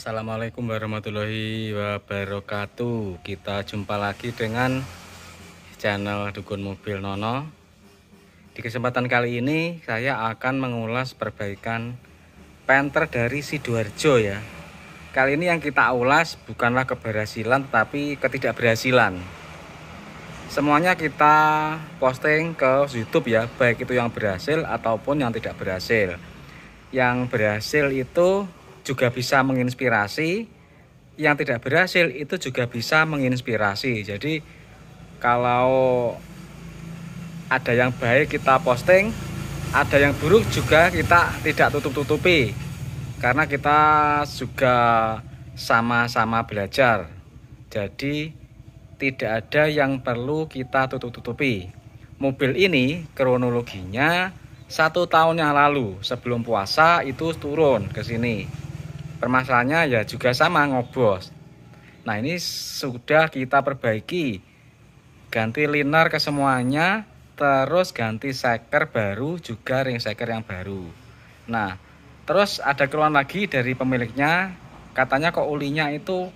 Assalamualaikum warahmatullahi wabarakatuh Kita jumpa lagi dengan channel Dukun Mobil Nono Di kesempatan kali ini saya akan mengulas perbaikan penter dari Sidoarjo ya Kali ini yang kita ulas bukanlah keberhasilan tetapi ketidakberhasilan Semuanya kita posting ke YouTube ya Baik itu yang berhasil ataupun yang tidak berhasil Yang berhasil itu juga bisa menginspirasi, yang tidak berhasil itu juga bisa menginspirasi. Jadi kalau ada yang baik kita posting, ada yang buruk juga kita tidak tutup-tutupi. Karena kita juga sama-sama belajar. Jadi tidak ada yang perlu kita tutup-tutupi. Mobil ini kronologinya satu tahun yang lalu sebelum puasa itu turun ke sini permasalahannya ya juga sama ngobos nah ini sudah kita perbaiki ganti liner ke semuanya terus ganti seker baru juga ring seker yang baru nah terus ada keluhan lagi dari pemiliknya katanya kok ulinya itu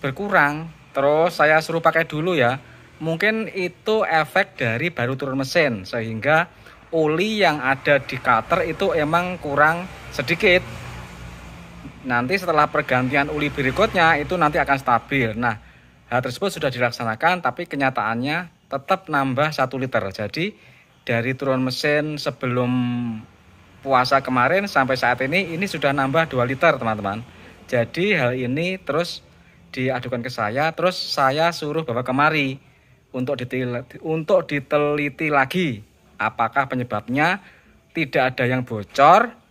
berkurang terus saya suruh pakai dulu ya mungkin itu efek dari baru turun mesin sehingga uli yang ada di cutter itu emang kurang sedikit nanti setelah pergantian uli berikutnya itu nanti akan stabil. Nah, hal tersebut sudah dilaksanakan tapi kenyataannya tetap nambah 1 liter. Jadi dari turun mesin sebelum puasa kemarin sampai saat ini ini sudah nambah 2 liter, teman-teman. Jadi hal ini terus diadukan ke saya, terus saya suruh bawa kemari untuk diteliti, untuk diteliti lagi apakah penyebabnya tidak ada yang bocor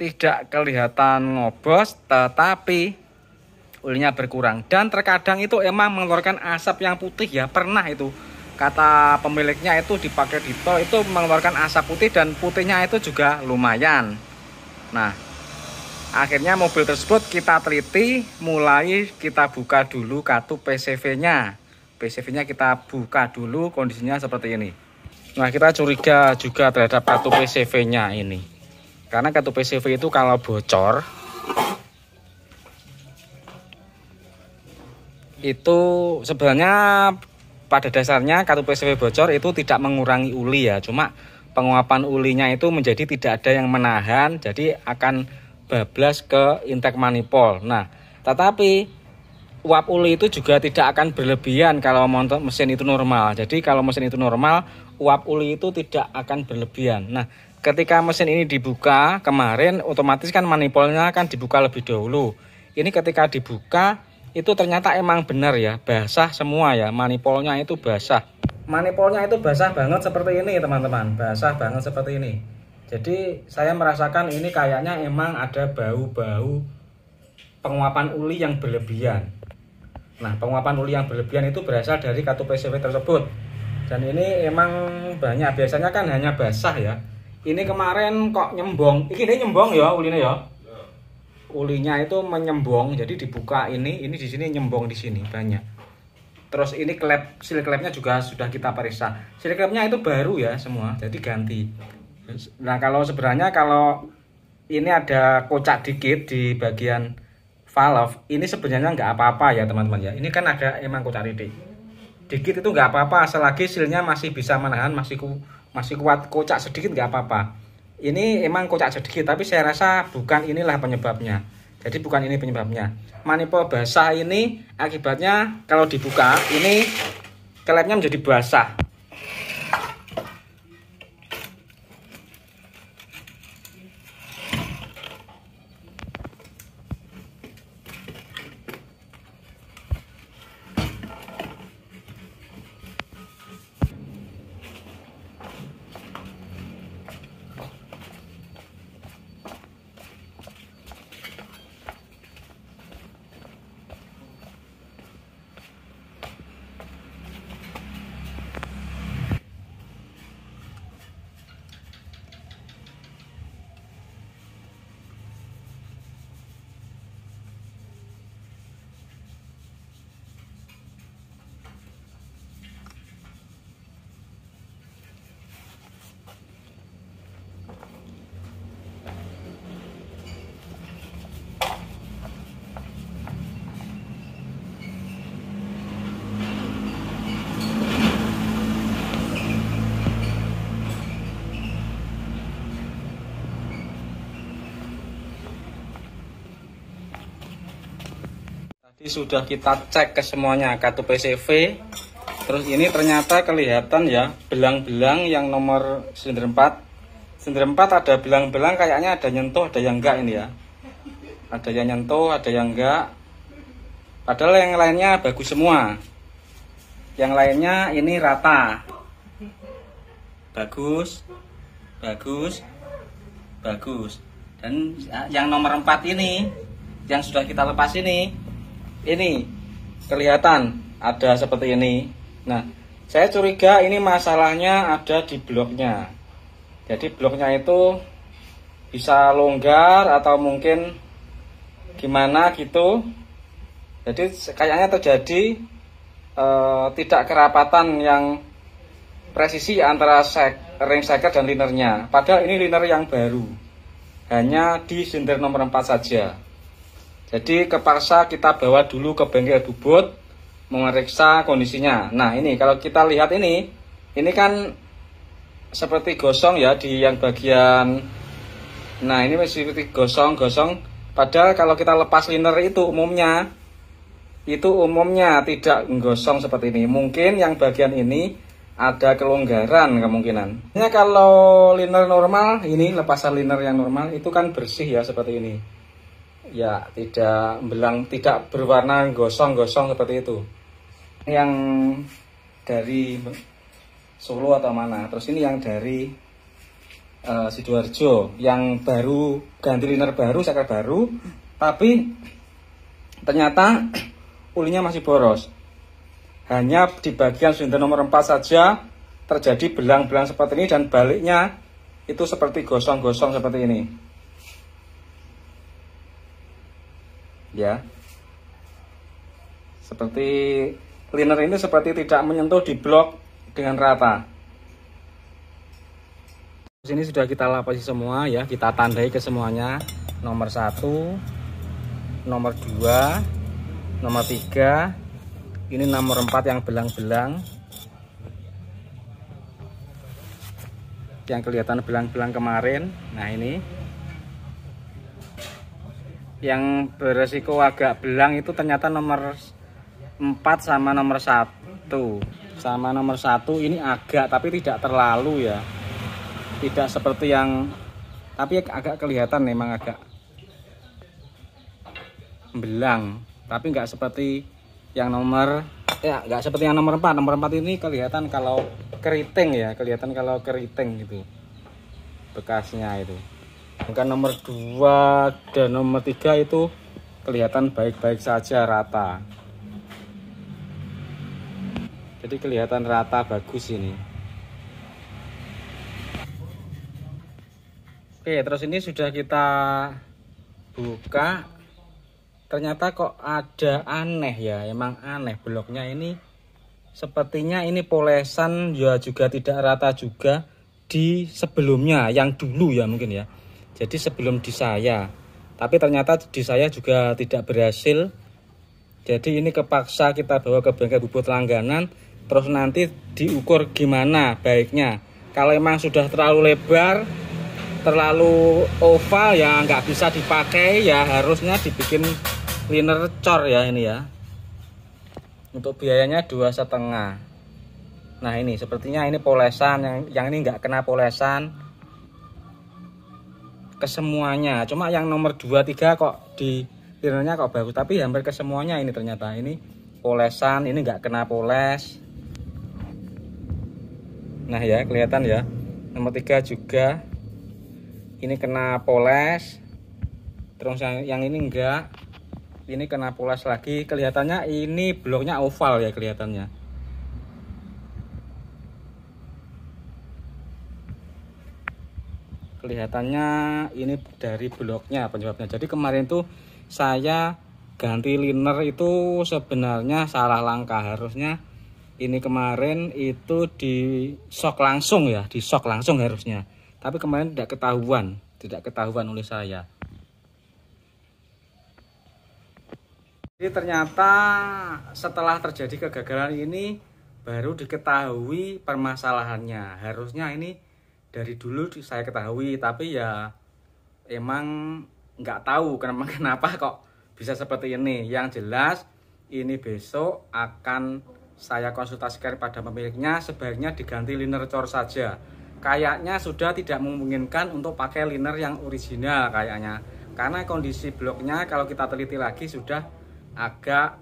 tidak kelihatan ngobos tetapi ulinya berkurang dan terkadang itu emang mengeluarkan asap yang putih ya pernah itu kata pemiliknya itu dipakai di tol itu mengeluarkan asap putih dan putihnya itu juga lumayan nah akhirnya mobil tersebut kita teliti mulai kita buka dulu kartu PCV nya PCV nya kita buka dulu kondisinya seperti ini nah kita curiga juga terhadap kartu PCV nya ini karena kartu PCV itu kalau bocor itu sebenarnya pada dasarnya kartu PCV bocor itu tidak mengurangi uli ya, cuma penguapan ulinya itu menjadi tidak ada yang menahan, jadi akan bablas ke intake manifold. Nah, tetapi uap uli itu juga tidak akan berlebihan kalau mesin itu normal. Jadi kalau mesin itu normal, uap uli itu tidak akan berlebihan. Nah, ketika mesin ini dibuka kemarin otomatis kan manipulnya kan dibuka lebih dahulu ini ketika dibuka itu ternyata emang benar ya basah semua ya manipulnya itu basah manipulnya itu basah banget seperti ini teman-teman basah banget seperti ini jadi saya merasakan ini kayaknya emang ada bau-bau penguapan uli yang berlebihan nah penguapan uli yang berlebihan itu berasal dari katup PCW tersebut dan ini emang banyak biasanya kan hanya basah ya ini kemarin kok nyembong ini nyembong ya ulinya ya iya. ulinya itu menyembong jadi dibuka ini ini di sini nyembong di sini banyak terus ini klep silik klepnya juga sudah kita periksa silik klepnya itu baru ya semua jadi ganti nah kalau sebenarnya kalau ini ada kocak dikit di bagian valve ini sebenarnya nggak apa-apa ya teman-teman ya ini kan ada emang kocak dikit sedikit itu nggak apa-apa selagi silnya masih bisa menahan masih ku, masih kuat kocak sedikit nggak apa-apa ini emang kocak sedikit tapi saya rasa bukan inilah penyebabnya jadi bukan ini penyebabnya manipul basah ini akibatnya kalau dibuka ini klepnya menjadi basah Jadi sudah kita cek ke semuanya kartu PCV. Terus ini ternyata kelihatan ya belang-belang yang nomor silinder 4. Silinder 4 ada belang-belang kayaknya ada nyentuh, ada yang enggak ini ya. Ada yang nyentuh, ada yang enggak. Padahal yang lainnya bagus semua. Yang lainnya ini rata. Bagus. Bagus. Bagus. Dan yang nomor 4 ini yang sudah kita lepas ini ini kelihatan ada seperti ini. Nah, saya curiga ini masalahnya ada di bloknya. Jadi bloknya itu bisa longgar atau mungkin gimana gitu. Jadi kayaknya terjadi e, tidak kerapatan yang presisi antara sek, ring seker dan linernya. Padahal ini liner yang baru. Hanya di sinter nomor 4 saja. Jadi kepaksa kita bawa dulu ke bengkel bubut memeriksa kondisinya. Nah ini kalau kita lihat ini, ini kan seperti gosong ya di yang bagian. Nah ini masih seperti gosong-gosong. Padahal kalau kita lepas liner itu umumnya itu umumnya tidak gosong seperti ini. Mungkin yang bagian ini ada kelonggaran kemungkinan. Ini ya, kalau liner normal, ini lepasan liner yang normal itu kan bersih ya seperti ini ya tidak belang tidak berwarna gosong-gosong seperti itu yang dari Solo atau mana terus ini yang dari uh, sidoarjo yang baru ganti liner baru sakar baru tapi ternyata ulinya masih boros hanya di bagian silinder nomor 4 saja terjadi belang-belang seperti ini dan baliknya itu seperti gosong-gosong seperti ini ya seperti cleaner ini seperti tidak menyentuh di blok dengan rata sini sudah kita lapasi semua ya kita tandai ke semuanya nomor satu nomor dua nomor tiga ini nomor empat yang belang-belang yang kelihatan belang-belang kemarin nah ini yang beresiko agak belang itu ternyata nomor 4 sama nomor 1 sama nomor 1 ini agak tapi tidak terlalu ya tidak seperti yang tapi agak kelihatan memang agak belang tapi nggak seperti yang nomor ya nggak seperti yang nomor 4 nomor 4 ini kelihatan kalau keriting ya kelihatan kalau keriting gitu bekasnya itu Angka nomor 2 dan nomor 3 itu kelihatan baik-baik saja rata. Jadi kelihatan rata bagus ini. Oke, terus ini sudah kita buka. Ternyata kok ada aneh ya, emang aneh bloknya ini. Sepertinya ini polesan ya juga tidak rata juga di sebelumnya yang dulu ya mungkin ya jadi sebelum di saya tapi ternyata di saya juga tidak berhasil jadi ini kepaksa kita bawa ke bengkel bubut langganan terus nanti diukur gimana baiknya kalau emang sudah terlalu lebar terlalu oval ya nggak bisa dipakai ya harusnya dibikin cleaner cor ya ini ya untuk biayanya dua setengah nah ini sepertinya ini polesan yang yang ini nggak kena polesan kesemuanya cuma yang nomor 2 3 kok di pirnya kok baru, tapi hampir kesemuanya ini ternyata ini polesan ini enggak kena poles nah ya kelihatan ya nomor 3 juga ini kena poles terus yang, yang ini enggak ini kena poles lagi kelihatannya ini bloknya oval ya kelihatannya kelihatannya ini dari bloknya penyebabnya jadi kemarin tuh saya ganti liner itu sebenarnya salah langkah harusnya ini kemarin itu di shock langsung ya di shock langsung harusnya tapi kemarin tidak ketahuan tidak ketahuan oleh saya jadi ternyata setelah terjadi kegagalan ini baru diketahui permasalahannya harusnya ini dari dulu saya ketahui tapi ya emang nggak tahu kenapa kenapa kok bisa seperti ini yang jelas ini besok akan saya konsultasikan pada pemiliknya sebaiknya diganti liner cor saja kayaknya sudah tidak memungkinkan untuk pakai liner yang original kayaknya karena kondisi bloknya kalau kita teliti lagi sudah agak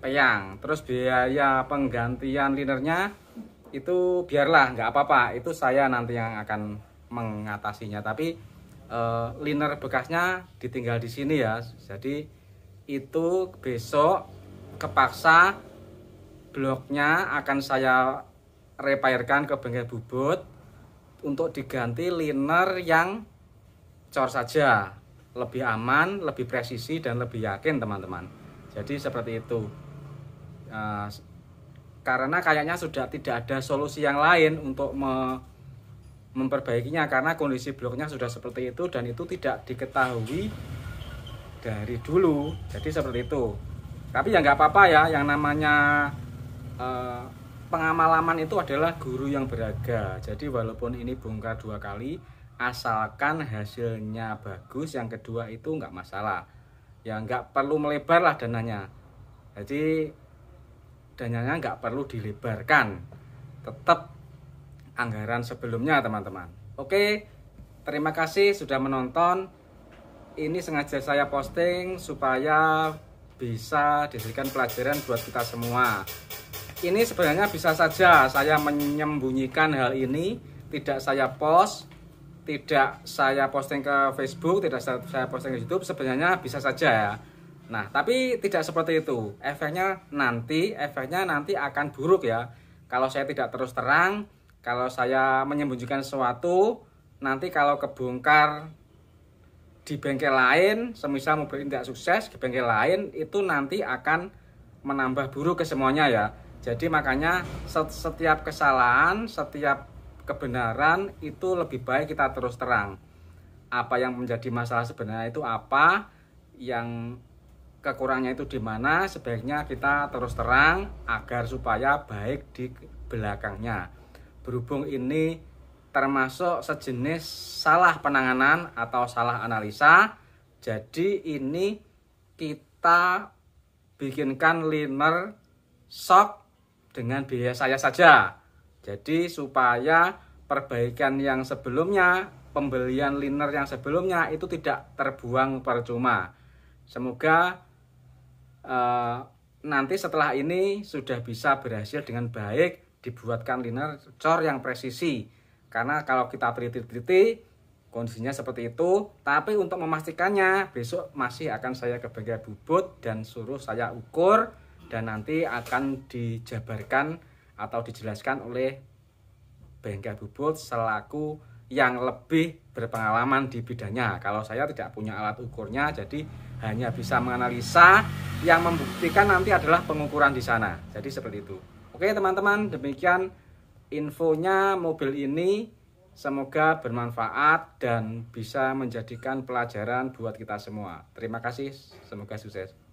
peyang terus biaya penggantian linernya itu biarlah nggak apa-apa itu saya nanti yang akan mengatasinya tapi e, liner bekasnya ditinggal di sini ya jadi itu besok kepaksa bloknya akan saya repairkan ke bengkel bubut untuk diganti liner yang cor saja lebih aman lebih presisi dan lebih yakin teman-teman jadi seperti itu e, karena kayaknya sudah tidak ada solusi yang lain untuk me memperbaikinya karena kondisi bloknya sudah seperti itu dan itu tidak diketahui dari dulu jadi seperti itu tapi ya nggak apa-apa ya yang namanya eh, pengamalaman itu adalah guru yang berharga jadi walaupun ini bongkar dua kali asalkan hasilnya bagus yang kedua itu nggak masalah ya nggak perlu melebar lah dananya jadi dananya nggak perlu dilebarkan tetap anggaran sebelumnya teman-teman oke terima kasih sudah menonton ini sengaja saya posting supaya bisa diberikan pelajaran buat kita semua ini sebenarnya bisa saja saya menyembunyikan hal ini tidak saya post tidak saya posting ke Facebook tidak saya posting ke YouTube sebenarnya bisa saja ya Nah, tapi tidak seperti itu. Efeknya nanti, efeknya nanti akan buruk ya. Kalau saya tidak terus terang, kalau saya menyembunyikan sesuatu, nanti kalau kebongkar di bengkel lain, semisal mobil tidak sukses di bengkel lain, itu nanti akan menambah buruk ke semuanya ya. Jadi makanya setiap kesalahan, setiap kebenaran itu lebih baik kita terus terang. Apa yang menjadi masalah sebenarnya itu apa, yang Kekurangannya itu di mana sebaiknya kita terus terang agar supaya baik di belakangnya berhubung ini termasuk sejenis salah penanganan atau salah analisa jadi ini kita bikinkan liner shock dengan biaya saya saja jadi supaya perbaikan yang sebelumnya pembelian liner yang sebelumnya itu tidak terbuang percuma semoga uh, nanti setelah ini sudah bisa berhasil dengan baik dibuatkan liner cor yang presisi karena kalau kita teliti-teliti kondisinya seperti itu tapi untuk memastikannya besok masih akan saya ke bengkel bubut dan suruh saya ukur dan nanti akan dijabarkan atau dijelaskan oleh bengkel bubut selaku yang lebih berpengalaman di bidangnya kalau saya tidak punya alat ukurnya jadi hanya bisa menganalisa yang membuktikan nanti adalah pengukuran di sana. Jadi seperti itu. Oke teman-teman, demikian infonya mobil ini. Semoga bermanfaat dan bisa menjadikan pelajaran buat kita semua. Terima kasih, semoga sukses.